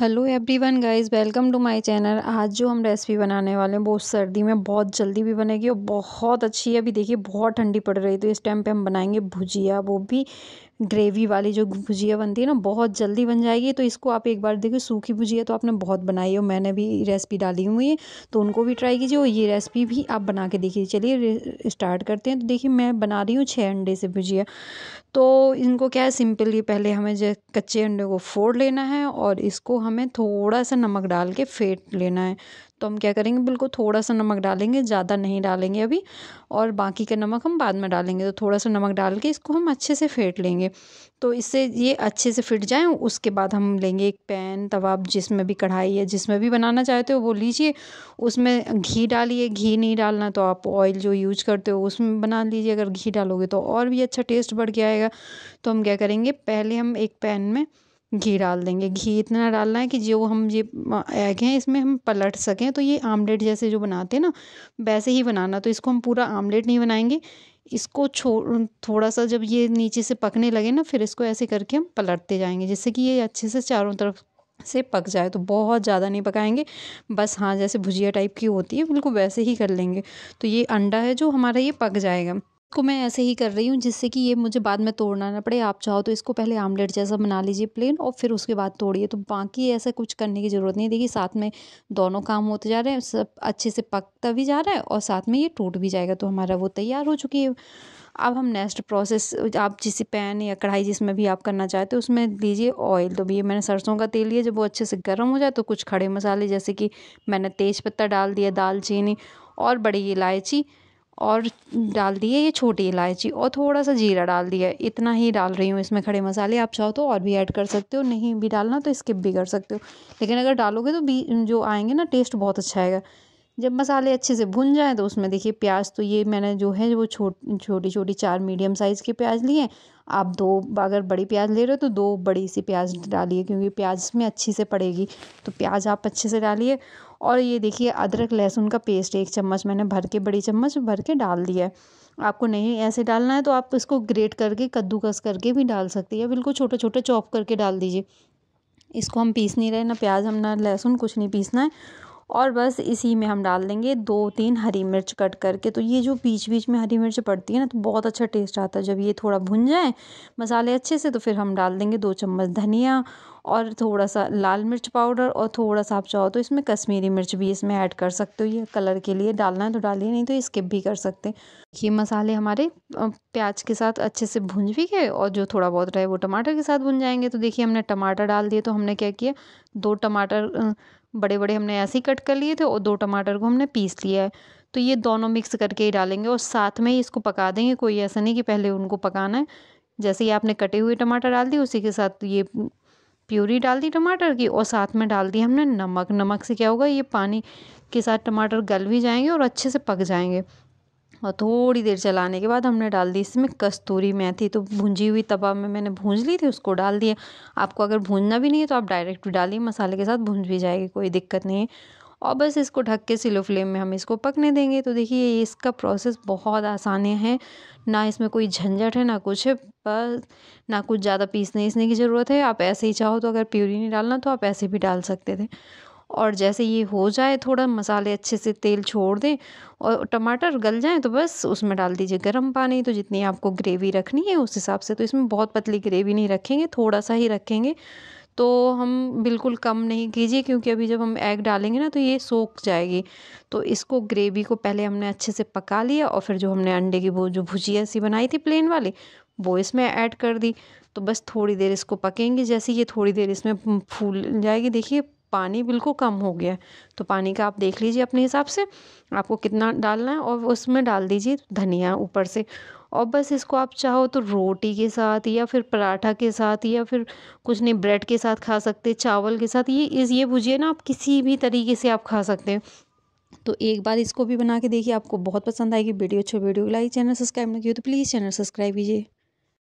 hello everyone guys welcome to my channel आज जो हम रेसिपी बनाने वाले हैं वो सर्दी में बहुत जल्दी भी बनेगी और बहुत अच्छी है अभी देखिए बहुत ठंडी पड़ रही है तो इस टाइम पे हम बनाएंगे भुजिया वो भी ग्रेवी वाली जो भुजिया बनती है ना बहुत जल्दी बन जाएगी तो इसको आप एक बार देखो सूखी भुजिया तो आपने बहुत बनाई और मैंने भी रेसिपी डाली हुई है तो उनको भी ट्राई कीजिए और ये रेसिपी भी आप बना के देखिए चलिए स्टार्ट करते हैं तो देखिए मैं बना रही हूँ छः अंडे से भुजिया तो इनको क्या है सिंपली पहले हमें जो कच्चे अंडे को फोड़ लेना है और इसको हमें थोड़ा सा नमक डाल के फेंट लेना है तो हम क्या करेंगे बिल्कुल थोड़ा सा नमक डालेंगे ज़्यादा नहीं डालेंगे अभी और बाकी का नमक हम बाद में डालेंगे तो थोड़ा सा नमक डाल के इसको हम अच्छे से फेंट लेंगे तो इससे ये अच्छे से फिट जाए उसके बाद हम लेंगे एक पैन तवा आप जिसमें भी कढ़ाई है जिसमें भी बनाना चाहते हो वो लीजिए उसमें घी डालिए घी नहीं डालना तो आप ऑयल जो यूज करते हो उसमें बना लीजिए अगर घी डालोगे तो और भी अच्छा टेस्ट बढ़ के आएगा तो हम क्या करेंगे पहले हम एक पैन में घी डाल देंगे घी इतना डालना है कि जो हम ये एग हैं इसमें हम पलट सकें तो ये आमलेट जैसे जो बनाते हैं ना वैसे ही बनाना तो इसको हम पूरा आमलेट नहीं बनाएंगे इसको छो थोड़ा सा जब ये नीचे से पकने लगे ना फिर इसको ऐसे करके हम पलटते जाएंगे जिससे कि ये अच्छे से चारों तरफ से पक जाए तो बहुत ज़्यादा नहीं पकाएंगे बस हाँ जैसे भुजिया टाइप की होती है बिल्कुल वैसे ही कर लेंगे तो ये अंडा है जो हमारा ये पक जाएगा को मैं ऐसे ही कर रही हूँ जिससे कि ये मुझे बाद में तोड़ना ना पड़े आप चाहो तो इसको पहले आमलेट जैसा बना लीजिए प्लेन और फिर उसके बाद तोड़िए तो बाकी ऐसा कुछ करने की ज़रूरत नहीं देखिए साथ में दोनों काम होते जा रहे हैं सब अच्छे से पकता भी जा रहा है और साथ में ये टूट भी जाएगा तो हमारा वो तैयार हो चुकी है अब हम नेक्स्ट प्रोसेस आप जिस पैन या कढ़ाई जिसमें भी आप करना चाहते हो उसमें लीजिए ऑयल तो भैया मैंने सरसों का तेल लिया जब वो अच्छे से गर्म हो जाए तो कुछ खड़े मसाले जैसे कि मैंने पत्ता डाल दिया दालचीनी और बड़ी इलायची और डाल दिए ये छोटी इलायची और थोड़ा सा जीरा डाल दिया इतना ही डाल रही हूँ इसमें खड़े मसाले आप चाहो तो और भी ऐड कर सकते हो नहीं भी डालना तो स्किप भी कर सकते हो लेकिन अगर डालोगे तो भी जो आएंगे ना टेस्ट बहुत अच्छा आएगा जब मसाले अच्छे से भुन जाएँ तो उसमें देखिए प्याज तो ये मैंने जो है वो छोट छोटी छोटी चार मीडियम साइज़ के प्याज लिए आप दो अगर बड़ी प्याज ले रहे हो तो दो बड़ी सी प्याज डालिए क्योंकि प्याज में अच्छी से पड़ेगी तो प्याज आप अच्छे से डालिए और ये देखिए अदरक लहसुन का पेस्ट एक चम्मच मैंने भर के बड़ी चम्मच भर के डाल दिया है आपको नहीं ऐसे डालना है तो आप इसको ग्रेट करके कद्दूकस करके भी डाल सकती है बिल्कुल छोटे छोटे चॉप करके डाल दीजिए इसको हम पीस नहीं रहे ना प्याज हम ना लहसुन कुछ नहीं पीसना है और बस इसी में हम डाल देंगे दो तीन हरी मिर्च कट करके तो ये जो बीच बीच में हरी मिर्च पड़ती है ना तो बहुत अच्छा टेस्ट आता है जब ये थोड़ा भुन जाए मसाले अच्छे से तो फिर हम डाल देंगे दो चम्मच धनिया और थोड़ा सा लाल मिर्च पाउडर और थोड़ा सा आप चाहो तो इसमें कश्मीरी मिर्च भी इसमें ऐड कर सकते हो ये कलर के लिए डालना है तो डालिए नहीं तो स्किप भी कर सकते ये मसाले हमारे प्याज के साथ अच्छे से भूंज भी गए और जो थोड़ा बहुत रहे वो टमाटर के साथ भुन जाएंगे तो देखिए हमने टमाटर डाल दिए तो हमने क्या किया दो टमाटर बड़े बड़े हमने ऐसे ही कट कर लिए थे और दो टमाटर को हमने पीस लिया है तो ये दोनों मिक्स करके ही डालेंगे और साथ में ही इसको पका देंगे कोई ऐसा नहीं कि पहले उनको पकाना है जैसे ही आपने कटे हुए टमाटर डाल दिए उसी के साथ ये प्यूरी डाल दी टमाटर की और साथ में डाल दी हमने नमक नमक से क्या होगा ये पानी के साथ टमाटर गल भी जाएंगे और अच्छे से पक जाएंगे और थोड़ी देर चलाने के बाद हमने डाल दी इसमें कस्तूरी मेथी तो भुंजी हुई तवा में मैंने भूंज ली थी उसको डाल दिया आपको अगर भूंजना भी नहीं है तो आप डायरेक्ट भी डालिए मसाले के साथ भूंज भी जाएगी कोई दिक्कत नहीं है और बस इसको ढक के सिलो फ्लेम में हम इसको पकने देंगे तो देखिए इसका प्रोसेस बहुत आसान है ना इसमें कोई झंझट है ना कुछ है बस ना कुछ ज़्यादा पीसने इसने की ज़रूरत है आप ऐसे ही चाहो तो अगर प्यूरी नहीं डालना तो आप ऐसे भी डाल सकते थे और जैसे ये हो जाए थोड़ा मसाले अच्छे से तेल छोड़ दें और टमाटर गल जाएँ तो बस उसमें डाल दीजिए गर्म पानी तो जितनी आपको ग्रेवी रखनी है उस हिसाब से तो इसमें बहुत पतली ग्रेवी नहीं रखेंगे थोड़ा सा ही रखेंगे तो हम बिल्कुल कम नहीं कीजिए क्योंकि अभी जब हम एग डालेंगे ना तो ये सोख जाएगी तो इसको ग्रेवी को पहले हमने अच्छे से पका लिया और फिर जो हमने अंडे की वो जो भुजिया सी बनाई थी प्लेन वाली वो इसमें ऐड कर दी तो बस थोड़ी देर इसको पकेंगे जैसे ये थोड़ी देर इसमें फूल जाएगी देखिए पानी बिल्कुल कम हो गया तो पानी का आप देख लीजिए अपने हिसाब से आपको कितना डालना है और उसमें डाल दीजिए धनिया ऊपर से और बस इसको आप चाहो तो रोटी के साथ या फिर पराठा के साथ या फिर कुछ नहीं ब्रेड के साथ खा सकते चावल के साथ ये इस ये बुझिए ना आप किसी भी तरीके से आप खा सकते हैं तो एक बार इसको भी बना के देखिए आपको बहुत पसंद आएगी वीडियो अच्छा वीडियो लाइक चैनल सब्सक्राइब नहीं किया तो प्लीज़ चैनल सब्सक्राइब कीजिए